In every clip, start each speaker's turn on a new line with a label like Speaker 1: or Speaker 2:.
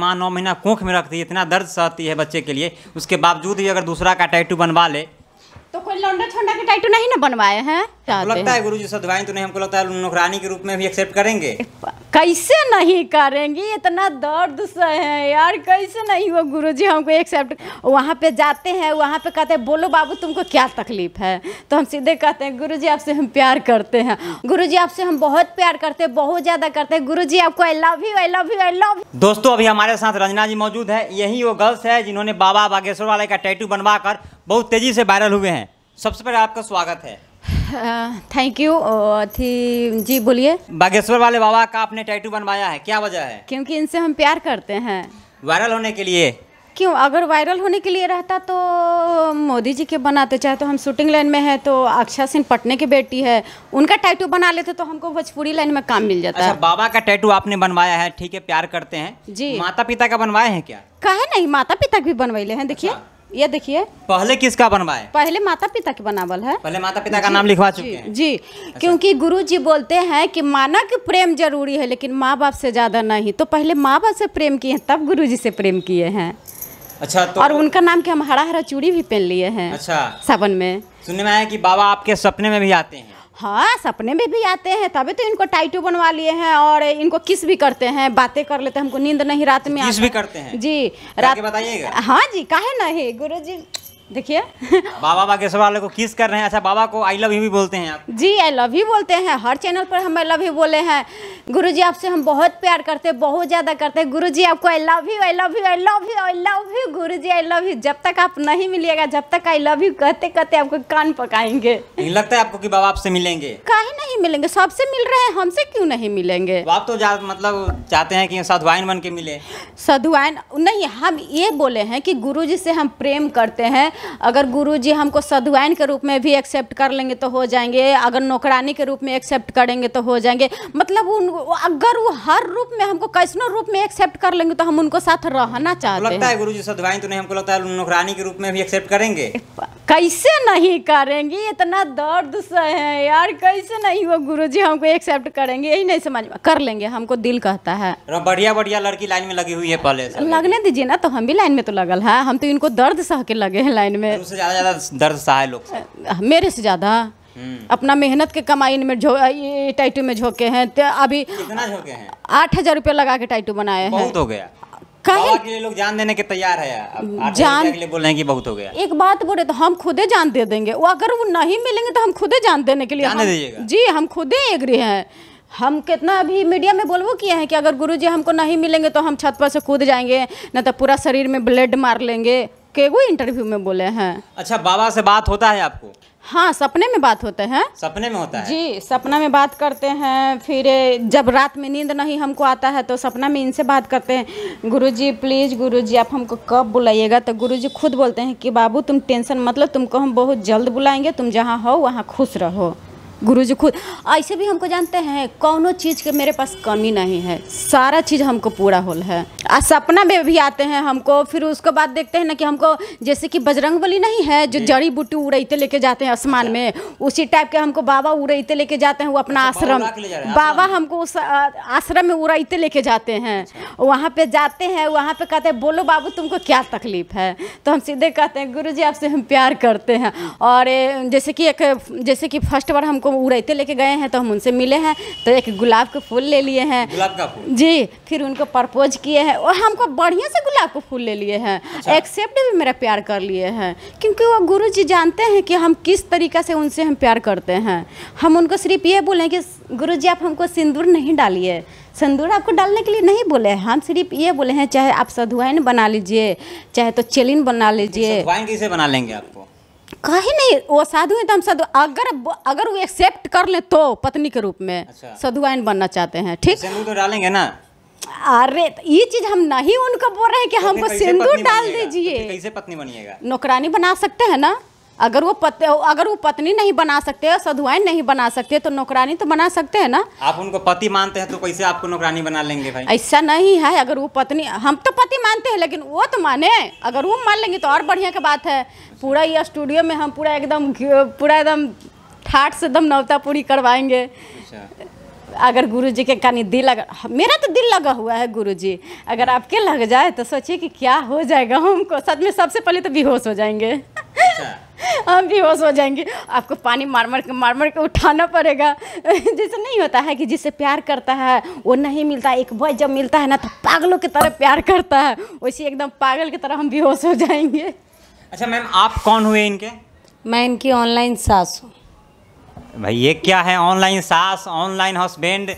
Speaker 1: माँ नौ महीना कोख में रखती है इतना दर्द सहती है बच्चे के लिए उसके बावजूद भी अगर दूसरा का टैटू बनवा ले
Speaker 2: तो कोई लौंडा छोंडा के टाइटू नहीं ना बनवाए हैं लगता है
Speaker 1: गुरुजी सदवाई तो नहीं हमको लगता है नौकरानी के रूप में भी एक्सेप्ट करेंगे
Speaker 2: कैसे नहीं करेंगी इतना दर्द से है यार कैसे नहीं वो गुरुजी हमको एक्सेप्ट वहाँ पे जाते हैं वहाँ पे कहते हैं बोलो बाबू तुमको क्या तकलीफ है तो हम सीधे कहते हैं गुरुजी आपसे हम प्यार करते हैं गुरुजी आपसे हम बहुत प्यार करते हैं बहुत ज़्यादा करते हैं गुरुजी आपको I love you I love you I love
Speaker 1: दोस्तों अभी हमारे साथ रंजना जी मौजूद है यही वो गर्ल्स है जिन्होंने बाबा बागेश्वर वाले का टैटू बनवा कर बहुत तेज़ी से वायरल हुए हैं सबसे पहले आपका स्वागत
Speaker 2: है थैंक यू अथी जी बोलिए
Speaker 1: बागेश्वर वाले बाबा का आपने टैटू बनवाया है क्या वजह है
Speaker 2: क्योंकि इनसे हम प्यार करते हैं
Speaker 1: वायरल होने के लिए
Speaker 2: क्यों अगर वायरल होने के लिए रहता तो मोदी जी के बनाते चाहे तो हम शूटिंग लाइन में है तो अक्षय सिंह पटने की बेटी है उनका टैटू बना लेते तो हमको भोजपुरी लाइन में काम मिल जाता अच्छा, है
Speaker 1: बाबा का टैटू आपने बनवाया है ठीक है प्यार करते हैं जी माता पिता का बनवाए हैं क्या
Speaker 2: कहे नहीं माता पिता भी बनवाइले हैं देखिए अच्छा। ये देखिए
Speaker 1: पहले किसका बनवाए
Speaker 2: पहले माता पिता के बनावल है पहले माता पिता का नाम लिखवा चुके हैं जी अच्छा। क्योंकि गुरु जी बोलते हैं कि माना कि प्रेम जरूरी है लेकिन माँ बाप से ज्यादा नहीं तो पहले माँ बाप से प्रेम किए हैं तब गुरु जी से प्रेम किए हैं
Speaker 1: अच्छा तो और उनका
Speaker 2: नाम के हम हरा हरा चूड़ी भी पहन लिए हैं अच्छा
Speaker 1: सावन में सुनने में आया की बाबा आपके सपने में भी आते हैं
Speaker 2: हाँ सपने में भी आते हैं तभी तो इनको टाइटू बनवा लिए हैं और इनको किस भी करते हैं बातें कर लेते हैं हमको नींद नहीं रात में किस भी करते हैं जी रात बताइएगा हाँ जी काहे नहीं गुरु जी देखिए
Speaker 1: बाबा बागेश्वर वाले को किस कर रहे हैं अच्छा बाबा को आई लव यू भी बोलते हैं आप
Speaker 2: जी आई लव यू बोलते हैं हर चैनल पर हम आई लव यू बोले हैं गुरु जी आपसे हम बहुत प्यार करते हैं बहुत ज़्यादा करते हैं गुरुजी आपको I love you I love you I love you I love you guru I love you जब तक आप नहीं मिलिएगा जब तक आई लव यू कहते कहते आपको कान पकाएंगे
Speaker 1: नहीं लगता है आपको कि बाबा आपसे मिलेंगे
Speaker 2: कहीं नहीं मिलेंगे सबसे मिल रहे हैं हमसे क्यों नहीं मिलेंगे आप तो मतलब
Speaker 1: चाहते हैं कि साधुआन बन के मिले
Speaker 2: साधुआन नहीं हम ये बोले हैं कि गुरु जी से हम प्रेम करते हैं अगर गुरु जी हमको सदुआइन के रूप में भी एक्सेप्ट कर लेंगे तो हो जाएंगे अगर नौकरानी के रूप में एक्सेप्ट करेंगे तो हो जाएंगे मतलब उन अगर वो हर रूप में हमको कैसनो रूप में एक्सेप्ट कर लेंगे तो हम उनको साथ रहना चाहते लगता है गुरु
Speaker 1: जी सदुआइन तो नहीं हमको लगता है नौकरानी के रूप में भी एक्सेप्ट करेंगे
Speaker 2: कैसे नहीं करेंगे इतना दर्द से है यार कैसे नहीं वो गुरु जी हमको एक्सेप्ट करेंगे यही नहीं समझ में कर लेंगे हमको दिल कहता है
Speaker 1: बढ़िया बढ़िया लड़की लाइन में लगी हुई है पहले लगने
Speaker 2: दीजिए ना तो हम भी लाइन में तो लगल है हम तो इनको दर्द सह के लगे हैं लाइन कमाई में तो
Speaker 1: दर्द सहाय लोग मेरे से ज़्यादा हम्म।
Speaker 2: अपना मेहनत के कमाई में जो ये टाइटू में झोंके हैं तो अभी आठ हज़ार रुपया लगा के टाइटू बनाए हैं बहुत
Speaker 1: हो गया कहे के लिए लोग जान देने के तैयार है जान के लिए बोल रहे हैं कि बहुत हो गया
Speaker 2: एक बात बोले तो हम खुदे जान दे देंगे वो अगर वो नहीं मिलेंगे तो हम खुदे जान देने के लिए जान हम, जी हम खुदे एग्री हैं हम कितना अभी मीडिया में बोलवो किए हैं कि अगर गुरुजी हमको नहीं मिलेंगे तो हम छत पर से कूद जाएंगे ना तो पूरा शरीर में ब्लड मार लेंगे के वो इंटरव्यू में बोले हैं
Speaker 1: अच्छा बाबा से बात होता है आपको
Speaker 2: हाँ सपने में बात होते हैं
Speaker 1: सपने में होता है
Speaker 2: जी सपना में बात करते हैं फिर जब रात में नींद नहीं हमको आता है तो सपना में इनसे बात करते हैं गुरुजी प्लीज़ गुरुजी आप हमको कब बुलाइएगा तो गुरुजी खुद बोलते हैं कि बाबू तुम टेंशन मतलब तुमको हम बहुत जल्द बुलाएंगे तुम जहाँ हो वहाँ खुश रहो गुरु जी खुद ऐसे भी हमको जानते हैं कौनों चीज़ के मेरे पास कमी नहीं है सारा चीज़ हमको पूरा होल है आ सपना में भी आते हैं हमको फिर उसके बाद देखते हैं ना कि हमको जैसे कि बजरंग बली नहीं है जो जड़ी बूटी उड़ते लेके जाते हैं आसमान में उसी टाइप के हमको बाबा उड़ते लेके जाते हैं वो अपना अच्छा, आश्रम बाबा हमको उस आश्रम में उड़ते लेके जाते हैं अच्छा। वहाँ पे जाते हैं वहाँ पे कहते हैं बोलो बाबू तुमको क्या तकलीफ है तो हम सीधे कहते हैं गुरु जी आपसे हम प्यार करते हैं और जैसे कि एक जैसे कि फर्स्ट बार हमको को लेके गए हैं तो हम उनसे मिले हैं तो एक गुलाब के फूल ले लिए हैं गुलाब का फूल जी फिर उनको प्रपोज किए हैं और हमको बढ़िया से गुलाब का फूल ले लिए हैं अच्छा। एक्सेप्ट भी मेरा प्यार कर लिए हैं क्योंकि वो गुरु जी जानते हैं कि हम किस तरीका से उनसे हम प्यार करते हैं हम उनको सिर्फ ये बोले कि गुरु जी आप हमको सिंदूर नहीं डालिए सिंदूर आपको डालने के लिए नहीं बोले हैं हम सिर्फ ये बोले हैं चाहे आप सधुआइन बना लीजिए चाहे तो चेलिन बना लीजिए
Speaker 1: बना लेंगे आपको
Speaker 2: कहीं नहीं वो साधु हैं तो हम साधु अगर अगर वो एक्सेप्ट कर ले तो पत्नी के रूप में अच्छा। साधुआन बनना चाहते हैं ठीक तो, तो डालेंगे ना अरे ये चीज हम नहीं उनको बोल रहे हैं कि तो हमको सिंदूर डाल दीजिए तो
Speaker 1: कैसे पत्नी बनिएगा
Speaker 2: नौकरानी बना सकते हैं ना अगर वो पत, अगर वो पत्नी नहीं बना सकते सधुआई नहीं बना सकते तो नौकरानी तो बना सकते हैं ना
Speaker 1: आप उनको पति मानते हैं तो कैसे आपको नौकरानी बना लेंगे भाई
Speaker 2: ऐसा नहीं है अगर वो पत्नी हम तो पति मानते हैं लेकिन वो तो माने अगर वो मान लेंगे तो और बढ़िया की बात है पूरा ये स्टूडियो में हम पूरा एकदम पूरा एकदम ठाट से एकदम नवता पूरी करवाएंगे
Speaker 3: अच्छा।
Speaker 2: अगर गुरु जी के कानी दिल लगा मेरा तो दिल लगा हुआ है गुरु जी अगर आपके लग जाए तो सोचिए कि क्या हो जाएगा हमको सच में सबसे पहले तो बेहोश हो जाएंगे अच्छा हम भी होश हो जाएंगे आपको पानी मार के मार के उठाना पड़ेगा जैसे नहीं होता है कि जिसे प्यार करता है वो नहीं मिलता एक बॉय जब मिलता है ना तो पागलों की तरह प्यार करता है वैसे एकदम पागल की तरह हम भी होश हो जाएंगे
Speaker 1: अच्छा मैम आप कौन हुए इनके
Speaker 3: मैं इनकी ऑनलाइन सास हूँ
Speaker 1: भाई ये क्या है ऑनलाइन सास ऑनलाइन हस्बैंड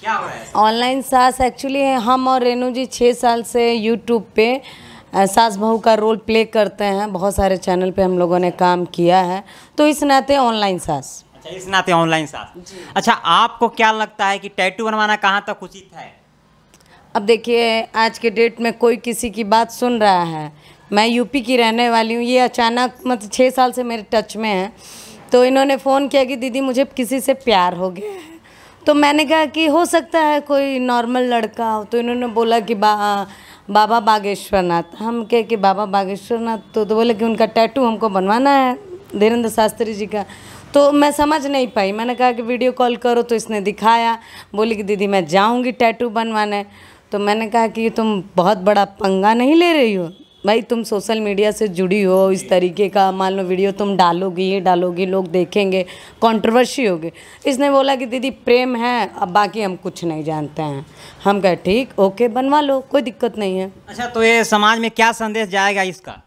Speaker 3: क्या हो रहा है ऑनलाइन सास एक्चुअली हम और रेनू जी छः साल से यूट्यूब पे सास बहू का रोल प्ले करते हैं बहुत सारे चैनल पे हम लोगों ने काम किया है तो इस नाते ऑनलाइन सास
Speaker 1: अच्छा इस नाते ऑनलाइन सास अच्छा आपको क्या लगता है कि टैटू बनवाना कहाँ तक उचित है
Speaker 3: अब देखिए आज के डेट में कोई किसी की बात सुन रहा है मैं यूपी की रहने वाली हूँ ये अचानक मतलब छः साल से मेरे टच में है तो इन्होंने फ़ोन किया कि दीदी मुझे किसी से प्यार हो गया है तो मैंने कहा कि हो सकता है कोई नॉर्मल लड़का हो तो इन्होंने बोला कि बा बाबा बागेश्वर नाथ हम कह के बाबा बागेश्वर नाथ तो, तो बोले कि उनका टैटू हमको बनवाना है धीरेन्द्र शास्त्री जी का तो मैं समझ नहीं पाई मैंने कहा कि वीडियो कॉल करो तो इसने दिखाया बोली कि दीदी मैं जाऊँगी टैटू बनवाने तो मैंने कहा कि तुम बहुत बड़ा पंगा नहीं ले रही हो भाई तुम सोशल मीडिया से जुड़ी हो इस तरीके का मान लो वीडियो तुम डालोगी ये डालोगी लोग देखेंगे कंट्रोवर्सी होगी इसने बोला कि दीदी प्रेम है अब बाकी हम कुछ नहीं जानते हैं हम कहे ठीक ओके बनवा लो कोई दिक्कत नहीं है
Speaker 1: अच्छा तो ये समाज में क्या संदेश जाएगा इसका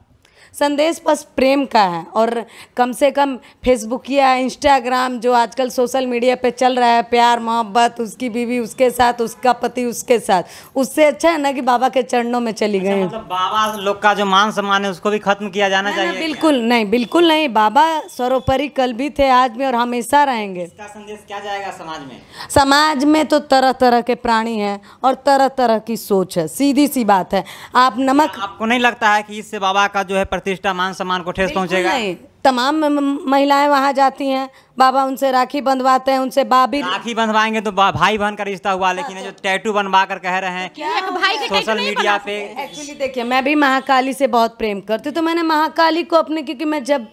Speaker 3: संदेश बस प्रेम का है और कम से कम फेसबुक या इंस्टाग्राम जो आजकल सोशल मीडिया पे चल रहा है प्यार मोहब्बत उसकी बीवी उसके साथ उसका पति उसके साथ उससे अच्छा है ना कि बाबा के चरणों में चली अच्छा, गई मतलब
Speaker 1: बाबा लोग का जो मान सम्मान है उसको भी खत्म किया जाना चाहिए बिल्कुल
Speaker 3: नहीं बिल्कुल नहीं बाबा सर्वोपरि कल भी थे आज भी और हमेशा रहेंगे इसका
Speaker 1: संदेश क्या जाएगा समाज में
Speaker 3: समाज में तो तरह तरह के प्राणी है और तरह तरह की सोच है सीधी सी बात है
Speaker 1: आप नमक आपको नहीं लगता है कि इससे बाबा का जो है प्रतिष्ठा मान सम्मान को ठेस पहुंचेगा
Speaker 3: तमाम महिलाएं वहाँ जाती हैं बाबा उनसे राखी बंधवाते हैं उनसे बाबी
Speaker 1: राखी बंधवाएंगे तो भाई बहन का रिश्ता हुआ लेकिन हाँ, जो टैटू तो- बनवा कर कह रहे हैं सोशल तो मीडिया पे
Speaker 3: एक्चुअली देखिए मैं भी महाकाली से बहुत प्रेम करती तो मैंने महाकाली को अपने क्योंकि मैं जब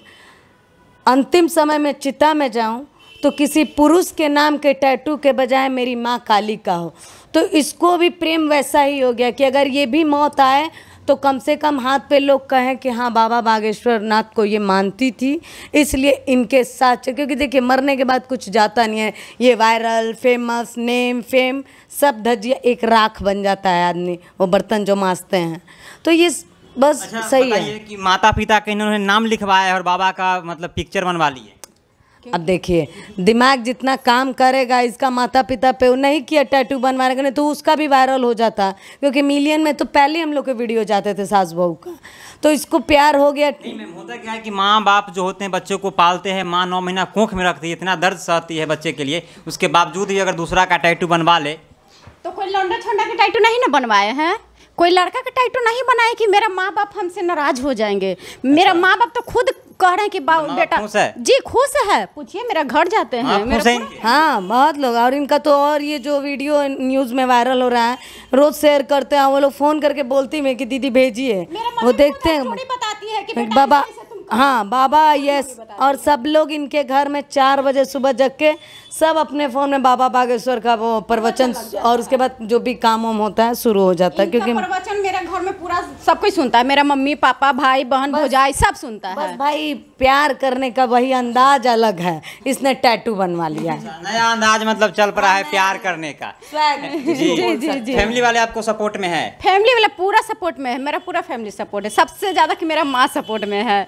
Speaker 3: अंतिम समय में चिता में जाऊँ तो किसी पुरुष के नाम के टैटू के बजाय मेरी माँ काली का हो तो इसको भी प्रेम वैसा ही हो गया कि अगर ये भी मौत आए तो कम से कम हाथ पे लोग कहें कि हाँ बाबा बागेश्वर नाथ को ये मानती थी इसलिए इनके साथ क्योंकि देखिए मरने के बाद कुछ जाता नहीं है ये वायरल फेमस नेम फेम सब धजिया एक राख बन जाता है आदमी वो बर्तन जो माजते हैं तो ये बस अच्छा, सही है
Speaker 1: कि माता पिता के इन्होंने नाम लिखवाया है और बाबा का मतलब पिक्चर बनवा लिए
Speaker 3: अब देखिए दिमाग जितना काम करेगा इसका माता पिता पे नहीं किया टैटू बनवाने का नहीं तो उसका भी वायरल हो जाता क्योंकि मिलियन में तो पहले हम लोग के वीडियो जाते थे सास बहू का तो इसको प्यार हो गया
Speaker 1: होता क्या है कि माँ बाप जो होते हैं बच्चों को पालते हैं माँ नौ महीना कोख में रखती है इतना दर्द सहती है बच्चे के लिए उसके बावजूद भी अगर दूसरा का टैटू बनवा ले
Speaker 2: तो कोई लौंडा छोंडा के टैटू नहीं ना बनवाए हैं कोई लड़का का टाइटू नहीं बनाए कि मेरा माँ बाप हमसे नाराज हो जाएंगे मेरा अच्छा। माँ बाप तो खुद कह रहे हैं कि
Speaker 1: बेटा खुश है
Speaker 3: जी खुश है पूछिए मेरा घर जाते हैं
Speaker 1: हाँ
Speaker 3: बहुत हाँ, लोग और इनका तो और ये जो वीडियो न्यूज में वायरल हो रहा है रोज शेयर करते हैं वो लोग फोन करके बोलती है कि दीदी भेजिए वो देखते हैं है बाबा हाँ बाबा यस और सब लोग इनके घर में चार बजे सुबह जग के सब अपने फ़ोन में बाबा बागेश्वर का वो प्रवचन और उसके बाद जो भी काम वाम होता है शुरू हो जाता है क्योंकि
Speaker 2: प्रवचन मेरे घर
Speaker 3: में पूरा सब कुछ सुनता है मेरा मम्मी पापा भाई बहन भौजाई सब सुनता है भाई प्यार करने का वही अंदाज अलग है इसने टैटू बनवा लिया है
Speaker 1: नया अंदाज मतलब चल पड़ा है प्यार करने का जी जी जी, जी। फैमिली वाले आपको सपोर्ट में है
Speaker 3: फैमिली वाला पूरा
Speaker 2: सपोर्ट में है मेरा पूरा फैमिली सपोर्ट है सबसे ज़्यादा की मेरा माँ सपोर्ट में है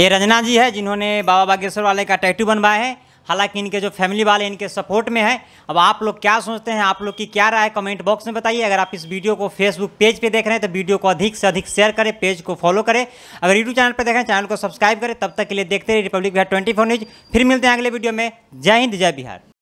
Speaker 1: ये रजना जी है जिन्होंने बाबा बागेश्वर वाले का टैटू बनवाए हैं हालांकि इनके जो फैमिली वाले इनके सपोर्ट में है अब आप लोग क्या सोचते हैं आप लोग की क्या राय कमेंट बॉक्स में बताइए अगर आप इस वीडियो को फेसबुक पेज पे देख रहे हैं तो वीडियो को अधिक से अधिक शेयर करें पेज को फॉलो करें अगर यूट्यूब चैनल पर देख रहे हैं चैनल को सब्सक्राइब करें तब तक के लिए देखते रहिए रिपब्लिक बिहार ट्वेंटी न्यूज फिर मिलते हैं अगले वीडियो में जय हिंद जय बिहार